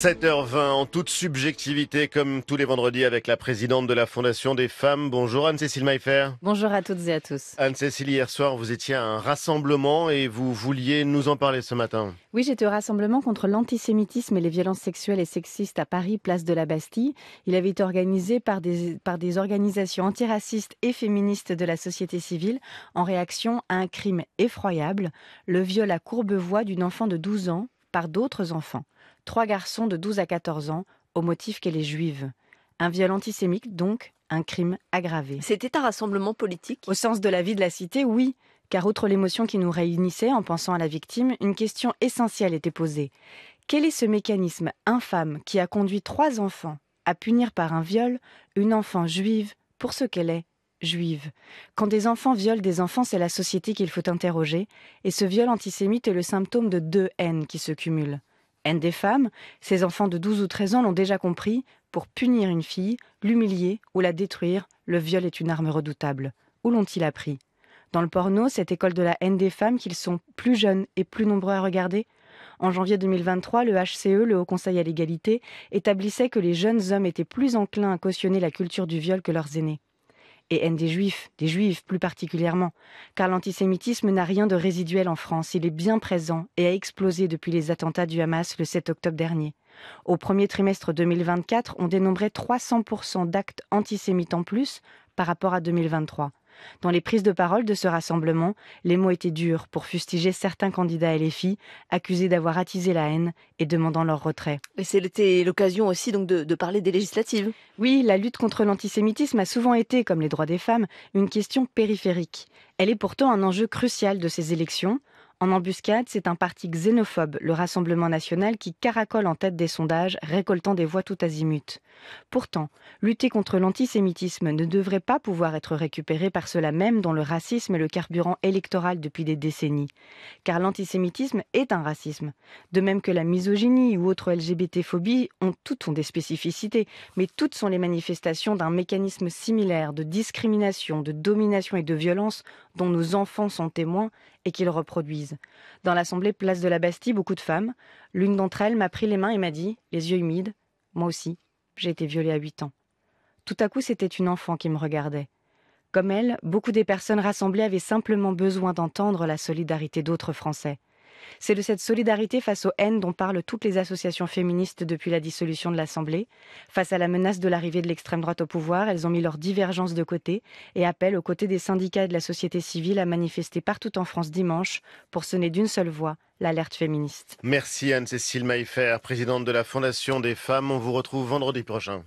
7h20 en toute subjectivité, comme tous les vendredis avec la présidente de la Fondation des femmes. Bonjour Anne-Cécile Maillefer. Bonjour à toutes et à tous. Anne-Cécile, hier soir, vous étiez à un rassemblement et vous vouliez nous en parler ce matin. Oui, j'étais au rassemblement contre l'antisémitisme et les violences sexuelles et sexistes à Paris, place de la Bastille. Il avait été organisé par des, par des organisations antiracistes et féministes de la société civile en réaction à un crime effroyable, le viol à courbevoie d'une enfant de 12 ans par d'autres enfants, trois garçons de 12 à 14 ans, au motif qu'elle est juive. Un viol antisémite, donc, un crime aggravé. C'était un rassemblement politique Au sens de la vie de la cité, oui. Car outre l'émotion qui nous réunissait en pensant à la victime, une question essentielle était posée. Quel est ce mécanisme infâme qui a conduit trois enfants à punir par un viol une enfant juive pour ce qu'elle est juive. Quand des enfants violent des enfants, c'est la société qu'il faut interroger, et ce viol antisémite est le symptôme de deux haines qui se cumulent. Haine des femmes, ces enfants de 12 ou 13 ans l'ont déjà compris, pour punir une fille, l'humilier ou la détruire, le viol est une arme redoutable. Où l'ont-ils appris Dans le porno, cette école de la haine des femmes qu'ils sont plus jeunes et plus nombreux à regarder en janvier 2023, le HCE, le Haut Conseil à l'égalité, établissait que les jeunes hommes étaient plus enclins à cautionner la culture du viol que leurs aînés et haine des juifs, des juifs plus particulièrement, car l'antisémitisme n'a rien de résiduel en France, il est bien présent et a explosé depuis les attentats du Hamas le 7 octobre dernier. Au premier trimestre 2024, on dénombrait 300% d'actes antisémites en plus par rapport à 2023. Dans les prises de parole de ce rassemblement, les mots étaient durs pour fustiger certains candidats et les filles accusés d'avoir attisé la haine et demandant leur retrait. Et c'était l'occasion aussi donc de parler des législatives. Oui, la lutte contre l'antisémitisme a souvent été, comme les droits des femmes, une question périphérique. Elle est pourtant un enjeu crucial de ces élections. En embuscade, c'est un parti xénophobe, le Rassemblement national, qui caracole en tête des sondages, récoltant des voix tout azimut. Pourtant, lutter contre l'antisémitisme ne devrait pas pouvoir être récupéré par cela même dont le racisme est le carburant électoral depuis des décennies. Car l'antisémitisme est un racisme. De même que la misogynie ou autres LGBT-phobies ont toutes ont des spécificités, mais toutes sont les manifestations d'un mécanisme similaire de discrimination, de domination et de violence dont nos enfants sont témoins et qu'ils reproduisent. Dans l'assemblée Place de la Bastille, beaucoup de femmes. L'une d'entre elles m'a pris les mains et m'a dit, les yeux humides, Moi aussi, j'ai été violée à 8 ans. Tout à coup, c'était une enfant qui me regardait. Comme elle, beaucoup des personnes rassemblées avaient simplement besoin d'entendre la solidarité d'autres Français. C'est de cette solidarité face aux haines dont parlent toutes les associations féministes depuis la dissolution de l'Assemblée. Face à la menace de l'arrivée de l'extrême droite au pouvoir, elles ont mis leurs divergences de côté et appellent aux côtés des syndicats et de la société civile à manifester partout en France dimanche pour sonner d'une seule voix l'alerte féministe. Merci Anne-Cécile Maillefer, présidente de la Fondation des femmes. On vous retrouve vendredi prochain.